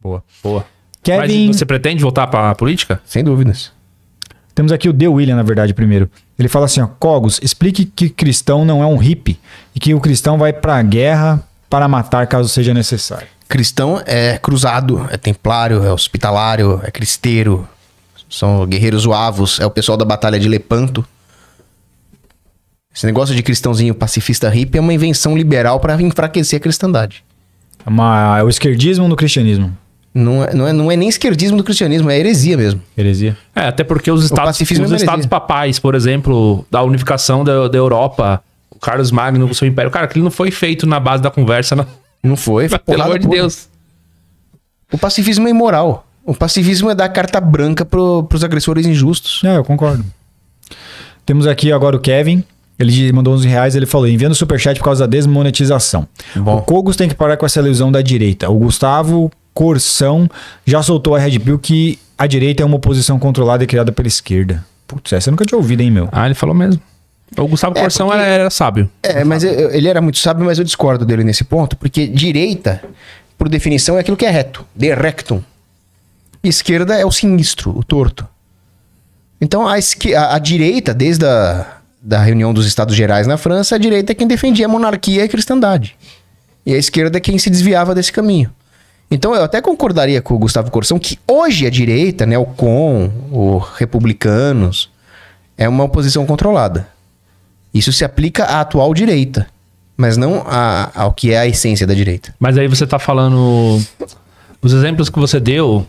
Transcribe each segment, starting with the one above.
Boa. Boa. Kevin. Mas você pretende voltar para a política? Sem dúvidas. Temos aqui o De William, na verdade, primeiro. Ele fala assim: ó, Cogos, explique que cristão não é um hippie e que o cristão vai para a guerra para matar caso seja necessário. Cristão é cruzado, é templário, é hospitalário, é cristeiro, são guerreiros uavos, é o pessoal da Batalha de Lepanto. Esse negócio de cristãozinho pacifista hippie é uma invenção liberal para enfraquecer a cristandade. É, uma, é o esquerdismo no cristianismo. Não é, não, é, não é nem esquerdismo do cristianismo, é heresia mesmo. Heresia. É, até porque os estados, é os é estados papais, por exemplo, da unificação da, da Europa, o Carlos Magno com seu império, cara, aquilo não foi feito na base da conversa, não. Não foi, foi Pelo amor de Deus. O pacifismo é imoral. O pacifismo é dar carta branca pro, pros agressores injustos. É, eu concordo. Temos aqui agora o Kevin. Ele mandou 11 reais, ele falou, enviando superchat por causa da desmonetização. Bom. O Cogos tem que parar com essa ilusão da direita. O Gustavo Corsão já soltou a Red Pill que a direita é uma oposição controlada e criada pela esquerda. Putz, essa eu nunca tinha ouvido, hein, meu? Ah, ele falou mesmo. O Gustavo é, Corsão porque... era, era, sábio. É, mas eu, ele era muito sábio, mas eu discordo dele nesse ponto, porque direita, por definição, é aquilo que é reto, de rectum. Esquerda é o sinistro, o torto. Então, a, a, a direita, desde a da reunião dos Estados Gerais na França, a direita é quem defendia a monarquia e a cristandade. E a esquerda é quem se desviava desse caminho. Então eu até concordaria com o Gustavo Corsão que hoje a direita, né, o com, os republicanos, é uma oposição controlada. Isso se aplica à atual direita, mas não a, ao que é a essência da direita. Mas aí você está falando. Os exemplos que você deu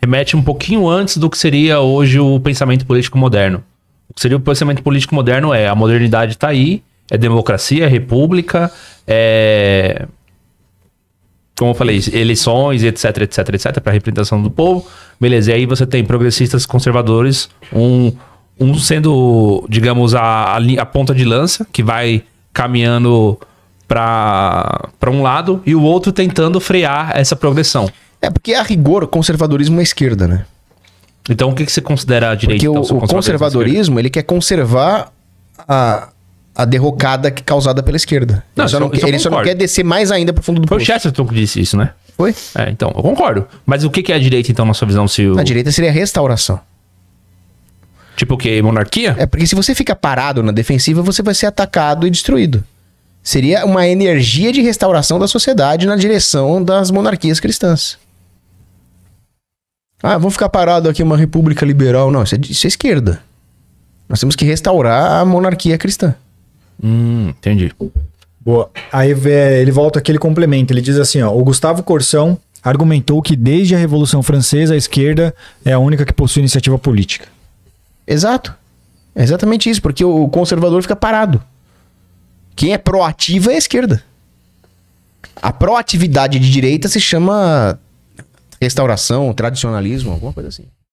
remete um pouquinho antes do que seria hoje o pensamento político moderno. O que seria o pensamento político moderno é a modernidade está aí, é democracia, é república, é como eu falei, eleições, etc, etc, etc, para representação do povo. Beleza, e aí você tem progressistas conservadores, um, um sendo, digamos, a, a, ponta de lança, que vai caminhando para um lado, e o outro tentando frear essa progressão. É porque, a rigor, o conservadorismo é esquerda, né? Então, o que, que você considera a direita? Porque o, conservadorismo, ele quer conservar a, a derrocada que, causada pela esquerda. Não, ele, só, não, ele só não, quer descer mais ainda pro fundo do Foi poço. Foi o Chesterton que disse isso, né? Foi? É, então, eu concordo. Mas o que é a direita, então, na sua visão? Se o... A direita seria a restauração. Tipo o quê? Monarquia? É porque se você fica parado na defensiva, você vai ser atacado e destruído. Seria uma energia de restauração da sociedade na direção das monarquias cristãs. Ah, vamos ficar parado aqui uma república liberal. Não, isso é, isso é esquerda. Nós temos que restaurar a monarquia cristã. Hum, entendi. Boa. Aí ele volta aqui, ele complementa. Ele diz assim: ó, o Gustavo Corsão argumentou que desde a Revolução Francesa a esquerda é a única que possui iniciativa política. Exato. É exatamente isso, porque o conservador fica parado. Quem é proativa é a esquerda. A proatividade de direita se chama restauração, tradicionalismo, alguma coisa assim.